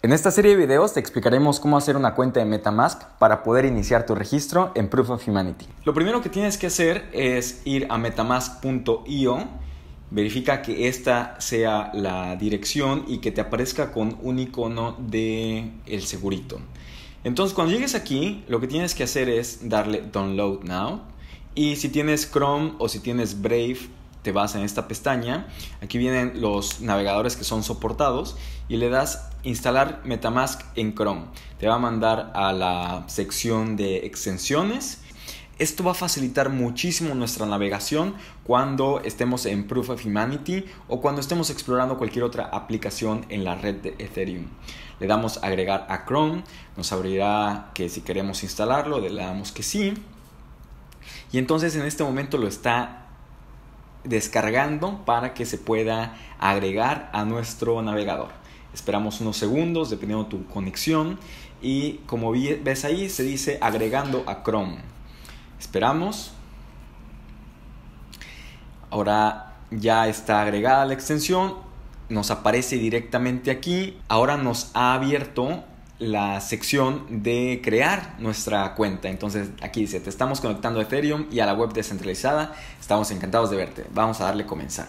En esta serie de videos te explicaremos cómo hacer una cuenta de Metamask para poder iniciar tu registro en Proof of Humanity. Lo primero que tienes que hacer es ir a metamask.io, verifica que esta sea la dirección y que te aparezca con un icono de el segurito. Entonces, cuando llegues aquí, lo que tienes que hacer es darle download now y si tienes Chrome o si tienes Brave vas en esta pestaña, aquí vienen los navegadores que son soportados y le das instalar Metamask en Chrome. Te va a mandar a la sección de extensiones. Esto va a facilitar muchísimo nuestra navegación cuando estemos en Proof of Humanity o cuando estemos explorando cualquier otra aplicación en la red de Ethereum. Le damos agregar a Chrome, nos abrirá que si queremos instalarlo, le damos que sí. Y entonces en este momento lo está descargando para que se pueda agregar a nuestro navegador. Esperamos unos segundos dependiendo de tu conexión y como ves ahí se dice agregando a Chrome. Esperamos. Ahora ya está agregada la extensión. Nos aparece directamente aquí. Ahora nos ha abierto la sección de crear nuestra cuenta. Entonces aquí dice, te estamos conectando a Ethereum y a la web descentralizada. Estamos encantados de verte. Vamos a darle comenzar.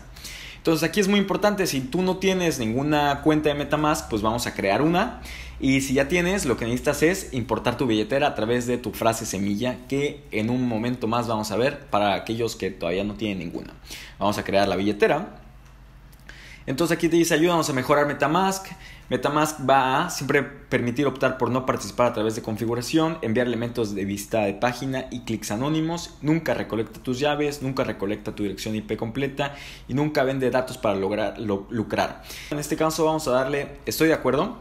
Entonces aquí es muy importante, si tú no tienes ninguna cuenta de Metamask, pues vamos a crear una. Y si ya tienes, lo que necesitas es importar tu billetera a través de tu frase semilla, que en un momento más vamos a ver para aquellos que todavía no tienen ninguna. Vamos a crear la billetera. Entonces aquí te dice, ayúdanos a mejorar Metamask. Metamask va a siempre permitir optar por no participar a través de configuración, enviar elementos de vista de página y clics anónimos, nunca recolecta tus llaves, nunca recolecta tu dirección IP completa y nunca vende datos para lograr lucrar. En este caso vamos a darle, estoy de acuerdo,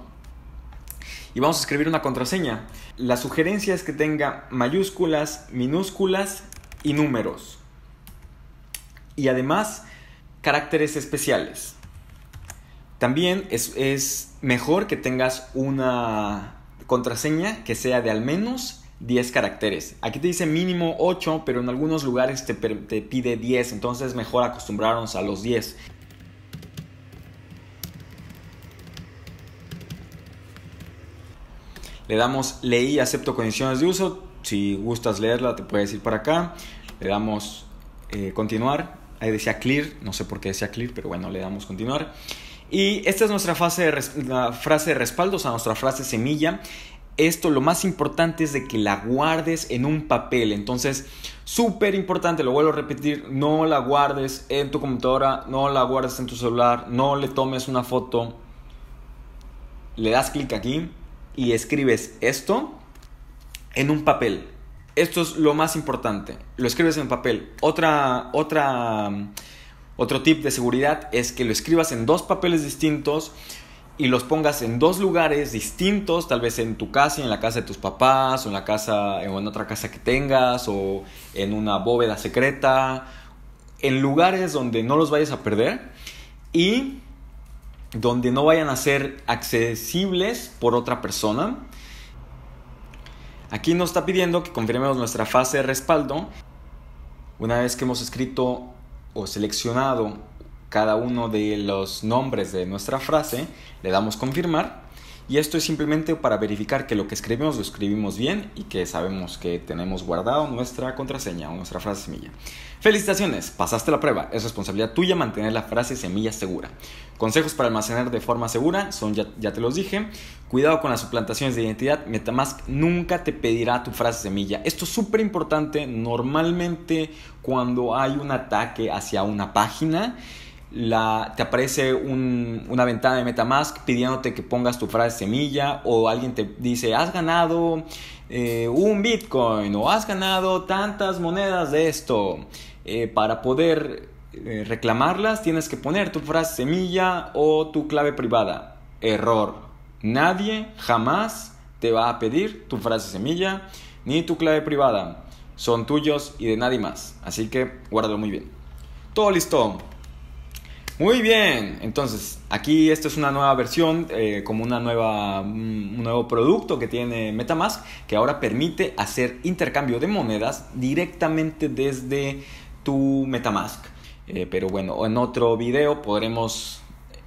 y vamos a escribir una contraseña. La sugerencia es que tenga mayúsculas, minúsculas y números. Y además caracteres especiales. También es, mejor que tengas una contraseña que sea de al menos 10 caracteres. Aquí te dice mínimo 8, pero en algunos lugares te, pide 10, entonces mejor acostumbrarnos a los 10. Le damos leí, acepto condiciones de uso. Si gustas leerla, te puedes ir para acá. Le damos eh, continuar. Ahí decía clear, no sé por qué decía clear, pero bueno, le damos continuar. Y esta es nuestra fase la frase de respaldo, o sea, nuestra frase semilla. Esto lo más importante es de que la guardes en un papel. Entonces, súper importante, lo vuelvo a repetir, no la guardes en tu computadora, no la guardes en tu celular, no le tomes una foto. Le das clic aquí y escribes esto en un papel. Esto es lo más importante. Lo escribes en papel. Otra, otra otro tip de seguridad es que lo escribas en dos papeles distintos y los pongas en dos lugares distintos, tal vez en tu casa y en la casa de tus papás, o en la casa, o en otra casa que tengas, o en una bóveda secreta, en lugares donde no los vayas a perder y donde no vayan a ser accesibles por otra persona. Aquí nos está pidiendo que confirmemos nuestra fase de respaldo. Una vez que hemos escrito o seleccionado cada uno de los nombres de nuestra frase, le damos confirmar y esto es simplemente para verificar que lo que escribimos lo escribimos bien y que sabemos que tenemos guardado nuestra contraseña o nuestra frase semilla. Felicitaciones, pasaste la prueba. Es responsabilidad tuya mantener la frase semilla segura. Consejos para almacenar de forma segura son, ya, ya te los dije, cuidado con las suplantaciones de identidad. Metamask nunca te pedirá tu frase semilla. Esto es súper importante. Normalmente cuando hay un ataque hacia una página, la, te aparece una ventana de Metamask pidiéndote que pongas tu frase semilla o alguien te dice has ganado eh, un Bitcoin o has ganado tantas monedas de esto. Eh, para poder eh, reclamarlas tienes que poner tu frase semilla o tu clave privada. Error. Nadie jamás te va a pedir tu frase semilla ni tu clave privada. Son tuyos y de nadie más. Así que guárdalo muy bien. Todo listo. Muy bien, entonces aquí esto es una nueva versión, eh, como una nueva, mm, un nuevo producto que tiene Metamask, que ahora permite hacer intercambio de monedas directamente desde tu Metamask. Eh, pero bueno, en otro video podremos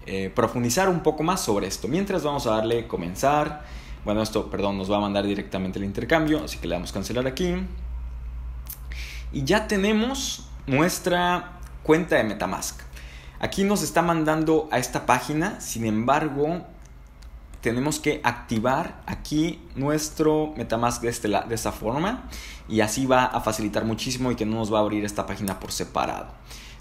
eh, profundizar un poco más sobre esto. Mientras vamos a darle comenzar. Bueno, esto, perdón, nos va a mandar directamente el intercambio, así que le damos cancelar aquí. Y ya tenemos nuestra cuenta de Metamask. Aquí nos está mandando a esta página, sin embargo, tenemos que activar aquí nuestro Metamask este de, esta forma y así va a facilitar muchísimo y que no nos va a abrir esta página por separado.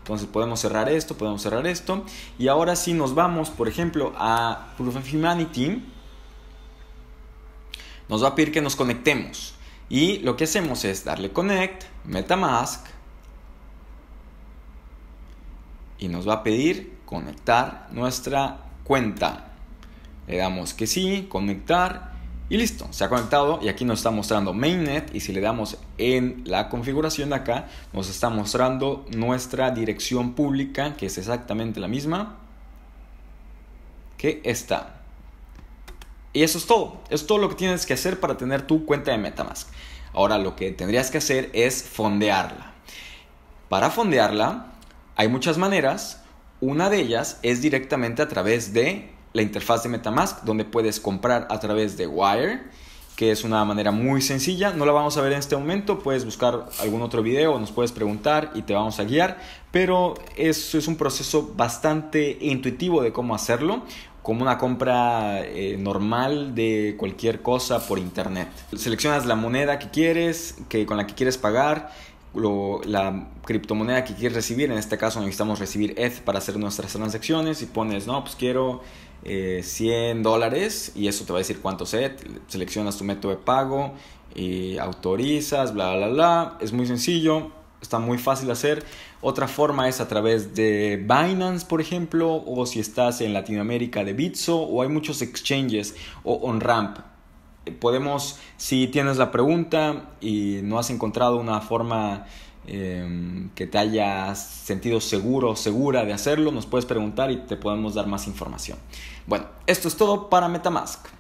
Entonces podemos cerrar esto, podemos cerrar esto y ahora si nos vamos, por ejemplo, a Proof of Humanity, nos va a pedir que nos conectemos y lo que hacemos es darle Connect, Metamask, y nos va a pedir conectar nuestra cuenta. Le damos que sí, conectar y listo, se ha conectado y aquí nos está mostrando mainnet y si le damos en la configuración de acá nos está mostrando nuestra dirección pública que es exactamente la misma que esta. Y eso es todo, es todo lo que tienes que hacer para tener tu cuenta de Metamask. Ahora lo que tendrías que hacer es fondearla. Para fondearla hay muchas maneras. Una de ellas es directamente a través de la interfaz de Metamask, donde puedes comprar a través de Wire, que es una manera muy sencilla. No la vamos a ver en este momento, puedes buscar algún otro video, nos puedes preguntar y te vamos a guiar, pero eso es un proceso bastante intuitivo de cómo hacerlo como una compra eh, normal de cualquier cosa por internet. Seleccionas la moneda que quieres, que con la que quieres pagar la criptomoneda que quieres recibir, en este caso necesitamos recibir ETH para hacer nuestras transacciones y pones, no, pues quiero 100 eh, dólares y eso te va a decir cuántos ETH, seleccionas tu método de pago y autorizas, bla, bla, bla, es muy sencillo, está muy fácil de hacer. Otra forma es a través de Binance, por ejemplo, o si estás en Latinoamérica de Bitso, o hay muchos exchanges o on-ramp eh, podemos, si tienes la pregunta y no has encontrado una forma em, que te hayas sentido seguro o segura de hacerlo, nos puedes preguntar y te podemos dar más información. Bueno, esto es todo para Metamask.